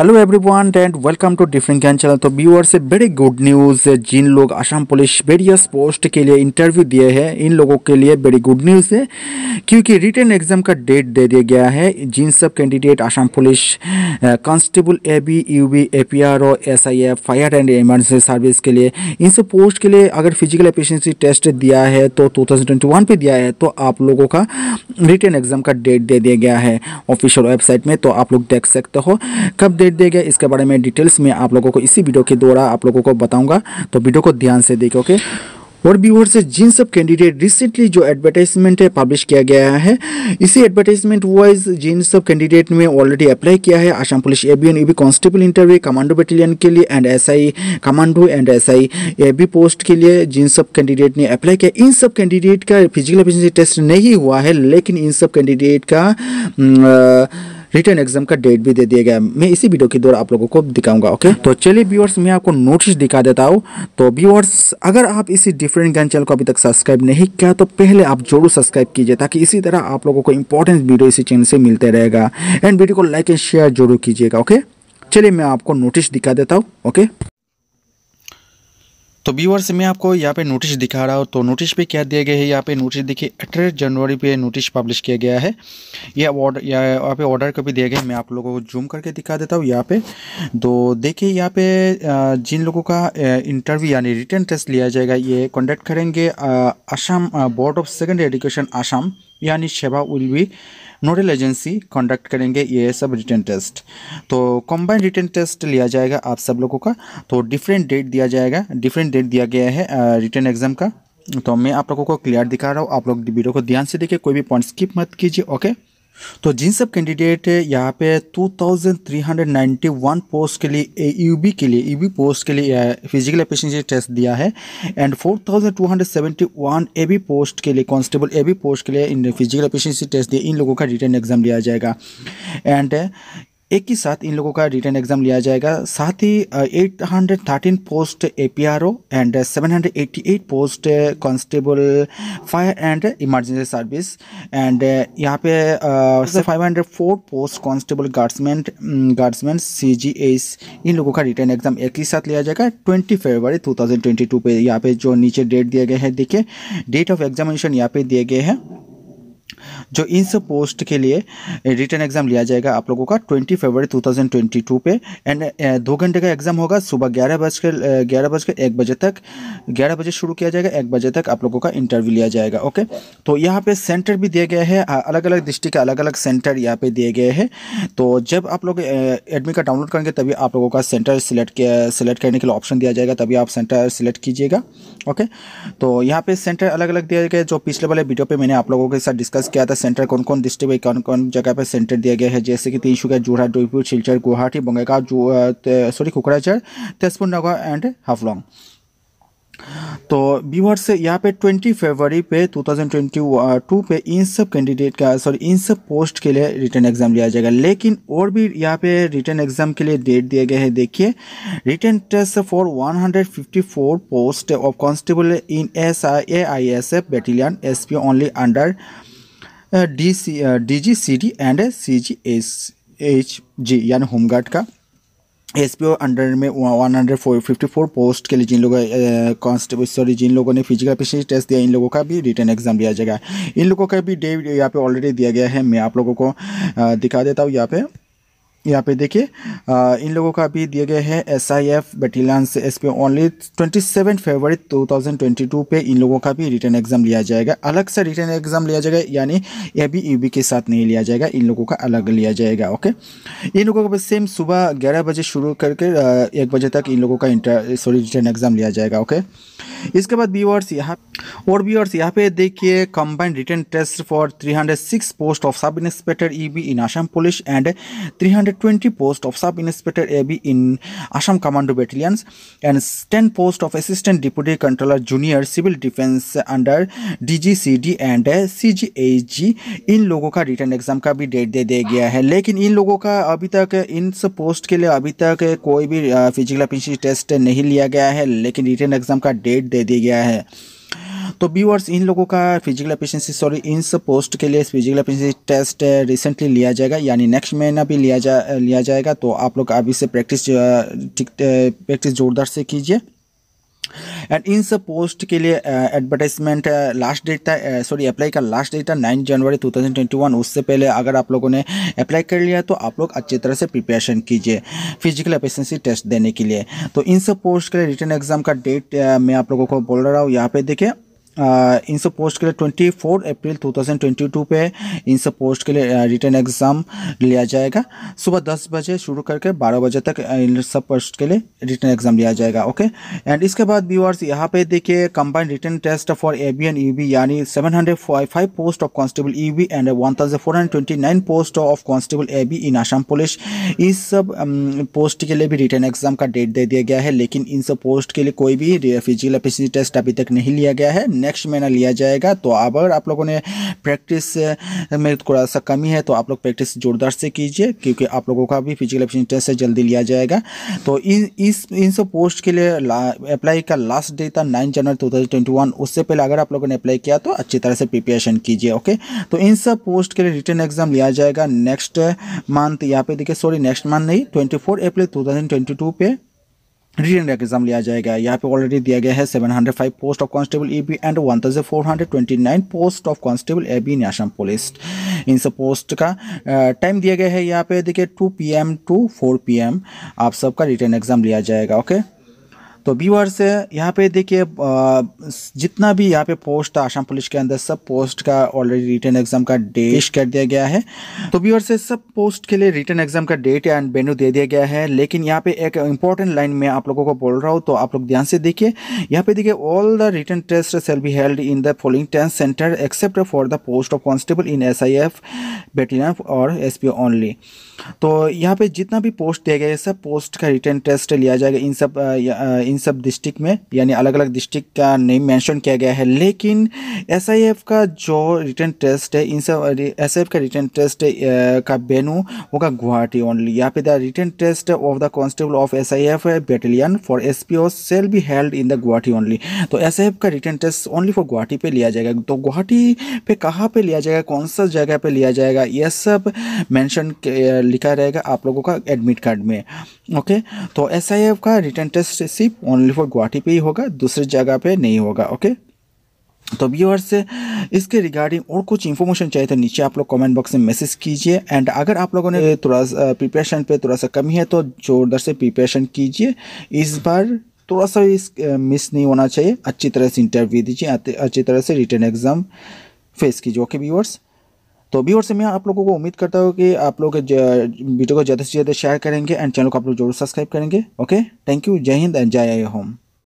hello everyone and welcome to different Gyan channel तो viewers very good news जिन लोग Assam police various post के लिए इंटरव्यू दिए हैं इन लोगों के लिए वेरी गुड न्यूज़ है क्योंकि रिटर्न एग्जाम का डेट दे दिया गया है जिन सब candidate Assam police constable A B U B A P R O S I F fire and emergency service के लिए इन सब पोस्ट के लिए अगर फिजिकल एफिशिएंसी टेस्ट दिया है तो टू थाउजेंड ट्वेंटी वन पर दिया है तो आप लोगों का रिटर्न एग्जाम का डेट दे दिया गया है ऑफिशियल वेबसाइट में तो आप लोग देख सकते हो कब डेट अपडेट दिए गए इसके बारे में डिटेल्स में आप लोगों को इसी वीडियो के द्वारा आप लोगों को बताऊंगा तो वीडियो को ध्यान से देखो ओके और व्यूअर से जिन सब कैंडिडेट रिसेंटली जो एडवर्टाइजमेंट है पब्लिश किया गया है इसी एडवर्टाइजमेंट वाइज जिन सब कैंडिडेट ने ऑलरेडी अप्लाई किया है Assam police A B N UB constable interview commando battalion के लिए and SI commando and SI I post के लिए जिन सब कैंडिडेट ने अप्लाई किया इन सब कैंडिडेट का फिजिकल एफिशेंसी टेस्ट नहीं हुआ है लेकिन इन सब कैंडिडेट का आ, हम्म, रिटर्न एग्जाम का डेट भी दे दिया गया मैं इसी वीडियो के द्वारा आप लोगों को दिखाऊंगा ओके तो चलिए व्यूअर्स मैं आपको नोटिस दिखा देता हूँ तो व्यूअर्स अगर आप इसी डिफरेंट गन चैनल को अभी तक सब्सक्राइब नहीं किया तो पहले आप जरूर सब्सक्राइब कीजिए ताकि इसी तरह आप लोगों को इंपॉर्टेंट वीडियो इसी चैनल से मिलते रहेगा एंड वीडियो को लाइक एंड शेयर जरूर कीजिएगा ओके चलिए मैं आपको नोटिस दिखा देता हूँ ओके तो व्यूवर्स मैं आपको यहाँ पे नोटिस दिखा रहा हूँ तो नोटिस पे क्या दिया गया है यहाँ पे नोटिस देखिए अठारह जनवरी पे नोटिस पब्लिश किया गया है यह ऑर्डर यहाँ पे ऑर्डर भी दिया गया है मैं आप लोगों को जूम करके दिखा देता हूँ यहाँ पे तो देखिए यहाँ पे जिन लोगों का इंटरव्यू यानी रिटर्न टेस्ट लिया जाएगा ये कंडक्ट करेंगे Assam board of secondary education Assam यानी SEBA will be nodal agency conduct करेंगे ये सब रिटर्न टेस्ट तो कॉम्बाइंड रिटर्न टेस्ट लिया जाएगा आप सब लोगों का तो डिफरेंट डेट दिया जाएगा डिफरेंट डेट दिया गया है रिटर्न एग्जाम का तो मैं आप लोगों को क्लियर दिखा रहा हूँ आप लोग वीडियो को ध्यान से देखिए कोई भी पॉइंट स्किप मत कीजिए ओके तो जिन सब कैंडिडेट यहाँ पे 2391 पोस्ट के लिए यूबी के लिए यूबी पोस्ट के लिए फिजिकल एफिशिएंसी टेस्ट दिया है एंड 4271 एबी पोस्ट के लिए कांस्टेबल एबी पोस्ट के लिए इन फिजिकल एफिशिएंसी टेस्ट दिए इन लोगों का रिटर्न एग्जाम लिया जाएगा एंड एक ही साथ इन लोगों का रिटर्न एग्जाम लिया जाएगा साथ ही 813 post APRO and 788 post constable fire and emergency service and यहाँ पे five hundred four post constable guardsman guardsman C G S इन लोगों का रिटर्न एग्जाम एक ही साथ लिया जाएगा twenty February two thousand twenty two पे यहाँ पे जो नीचे डेट दिए गए हैं देखिए डेट ऑफ एग्जामिनेशन यहाँ पे दिए गए हैं जो इन सब पोस्ट के लिए रिटर्न एग्जाम लिया जाएगा आप लोगों का twenty February two thousand twenty two पे एंड दो घंटे का एग्जाम होगा सुबह ग्यारह बज के ग्यारह बज के एक बजे तक ग्यारह बजे शुरू किया जाएगा एक बजे तक आप लोगों का इंटरव्यू लिया जाएगा ओके तो यहाँ पे सेंटर भी दिए गए हैं अलग अलग डिस्ट्रिक्ट के अलग अलग सेंटर यहाँ पे दिए गए हैं तो जब आप लोग एडमिट कार्ड डाउनलोड करेंगे तभी आप लोगों का सेंटर सिलेक्ट सेलेक्ट करने के लिए ऑप्शन दिया जाएगा तभी आप सेंटर सिलेक्ट कीजिएगा ओके तो यहाँ पर सेंटर अलग अलग दिया गया जो पिछले वाले वीडियो पर मैंने आप लोगों के साथ डिस्कस किया था सेंटर कौन कौन डिस्ट्रिक्ट में कौन कौन जगह पर सेंटर दिया गया है जैसे कि तीनशुकिया जोरहाट डोईपुर शिलचर गुवाहाटी बंगेगा सॉरी कोकराझार तेजपुर नगर एंड हाफलॉन्ग तो व्यूवर्स यहाँ पे 20 फरवरी पे 2022 पे इन सब कैंडिडेट का सॉरी इन सब पोस्ट के लिए रिटर्न एग्ज़ाम लिया जाएगा लेकिन और भी यहाँ पे रिटर्न एग्ज़ाम के लिए डेट दिया गया है देखिए written test for 154 post of constable in S I A I S F battalion S P only under D C D G C D and C G S H G यानी home guard का S P O under में one hundred four fifty four post के लिए जिन लोगों constable sorry जिन लोगों ने physical fishery test दिया इन लोगों का भी रिटर्न एग्जाम दिया जाएगा इन लोगों का भी डेट यहाँ पे ऑलरेडी दिया गया है मैं आप लोगों को दिखा देता हूँ यहाँ पे यहाँ पे देखिए इन लोगों का भी दिया गया है एस आई एफ बटालियन से S P only twenty seven February two thousand twenty two पे इन लोगों का भी रिटर्न एग्जाम लिया जाएगा अलग से रिटर्न एग्जाम लिया जाएगा यानी यह भी यू बी के साथ नहीं लिया जाएगा इन लोगों का अलग लिया जाएगा ओके इन लोगों का सेम सुबह ग्यारह बजे शुरू करके एक बजे तक इन लोगों का इंटर सॉरी रिटर्न एग्जाम लिया जाएगा ओके इसके बाद बी यहाँ और व्यूअर्स यहाँ पे देखिए combined return test for 306 post of sub inspector E B in Assam police and 320 post of sub inspector A B in Assam commando battalions and ten post of assistant deputy controller junior civil defence under D G C D and C G A G इन लोगों का written exam का भी date दे दिया गया है लेकिन इन लोगों का अभी तक इन सब पोस्ट के लिए अभी तक कोई भी फिजिकल अपीसी टेस्ट नहीं लिया गया है लेकिन रिटर्न एग्जाम का डेट दे दिया गया है तो व्यूअर्स इन लोगों का फिजिकल एफिशिएंसी सॉरी इन सब पोस्ट के लिए फिजिकल एफिशिएंसी टेस्ट रिसेंटली लिया जाएगा यानी नेक्स्ट महीना भी लिया जा eh, लिया जाएगा तो आप लोग अभी से प्रैक्टिस eh, प्रैक्टिस eh, जोरदार से कीजिए एंड इन सब पोस्ट के लिए एडवर्टाइजमेंट लास्ट डेट था सॉरी अप्लाई का लास्ट डेट था नाइन जनवरी 2021 उससे पहले अगर आप लोगों ने अप्लाई कर लिया तो आप लोग अच्छी तरह से प्रिपरेशन कीजिए फिजिकल एफिशिएंसी टेस्ट देने के लिए तो इन सब पोस्ट के लिए रिटर्न एग्जाम का डेट मैं आप लोगों को बोल रहा हूँ यहाँ पे देखिए इन सब पोस्ट के लिए twenty four April two thousand twenty two पे इन सब पोस्ट के लिए रिटर्न एग्ज़ाम लिया जाएगा सुबह दस बजे शुरू करके बारह बजे तक इन सब पोस्ट के लिए रिटर्न एग्ज़ाम लिया जाएगा ओके एंड इसके बाद व्यूअर्स यहाँ पे देखिए combine return test for A B and U B यानी seven hundred five post of constable E B and one thousand four hundred twenty nine post of constable A B in Assam police इस सब post के लिए भी return exam का date दे दिया गया है लेकिन इन सब पोस्ट के लिए कोई भी फिजिकल एफिशेंसी टेस्ट अभी तक नहीं लिया गया है नेक्स्ट महीना लिया जाएगा तो अगर आप लोगों ने प्रैक्टिस में थोड़ा सा कमी है तो आप लोग प्रैक्टिस ज़ोरदार से कीजिए क्योंकि आप लोगों का भी फिजिकल एफिशिएंटेंस है जल्दी लिया जाएगा तो इन इस इन सब पोस्ट के लिए अप्लाई का लास्ट डेट था नाइन जनवरी टू थाउजेंड ट्वेंटी वन उससे पहले अगर आप लोगों ने अप्लाई किया तो अच्छी तरह से प्रिपरेशन कीजिए ओके तो इन सब पोस्ट के लिए रिटर्न एग्जाम लिया जाएगा नेक्स्ट मंथ यहाँ पे देखिए सॉरी नेक्स्ट मंथ नहीं twenty four April two thousand twenty two पे रिटर्न एग्जाम लिया जाएगा यहाँ पे ऑलरेडी दिया गया है 705 post of constable A B and 1429 post of constable A B national police इन सब पोस्ट का टाइम दिया गया है यहाँ पे देखिए 2 पीएम टू 4 पीएम आप सबका रिटर्न एग्जाम लिया जाएगा ओके तो व्यूअर्स यहाँ पे देखिए जितना भी यहाँ पे पोस्ट था आसाम पुलिस के अंदर सब पोस्ट का ऑलरेडी रिटर्न एग्जाम का डेट कर दिया गया है तो व्यूअर्स सब पोस्ट के लिए रिटर्न एग्जाम का डेट एंड वेन्यू दे दिया गया है लेकिन यहाँ पे एक इंपॉर्टेंट लाइन में आप लोगों को बोल रहा हूँ तो आप लोग ध्यान से देखिए यहाँ पे देखिए all the return test shall be held in the following test centre except for the post of constable in S I F battalion और एस पी ओनली तो यहाँ पे जितना भी पोस्ट दिया गया है सब पोस्ट का रिटर्न टेस्ट लिया जाएगा इन सब इन सब डिस्ट्रिक्ट में यानी अलग अलग डिस्ट्रिक्ट का नेम मेंशन किया गया है लेकिन एस का जो रिटर्न टेस्ट है इन सब एस का रिटर्न टेस्ट का बेनू वो का गुवाहाटी ओनली यहाँ पे the return test of the constable of S I F battalion for S P O shall be held in the Guwahati only तो एस का return test only for Guwahati पे लिया जाएगा तो गुवाहाटी पे कहाँ पे लिया जाएगा कौन सा जगह पे लिया जाएगा ये सब मैंशन लिखा रहेगा आप लोगों का एडमिट कार्ड में ओके तो एस का रिटर्न टेस्ट सिर्फ ओनली फॉर गुवाहाटी पे ही होगा दूसरी जगह पे नहीं होगा ओके तो व्यूअर्स से इसके रिगार्डिंग और कुछ इन्फॉर्मेशन चाहिए तो नीचे आप लोग कमेंट बॉक्स में मैसेज कीजिए एंड अगर आप लोगों ने थोड़ा सा प्रिपरेशन पे थोड़ा सा कमी है तो जोरदार से प्रिपरेशन कीजिए इस बार थोड़ा सा इस मिस नहीं होना चाहिए अच्छी तरह से इंटरव्यू दीजिए अच्छी तरह से रिटर्न एग्ज़ाम फेस कीजिए ओके व्यूअर्स तो अभी और से मैं आप लोगों को उम्मीद करता हूँ कि आप लोग वीडियो को ज़्यादा से ज़्यादा शेयर करेंगे एंड चैनल को आप लोग जरूर सब्सक्राइब करेंगे ओके थैंक यू जय हिंद एंड जय आई होम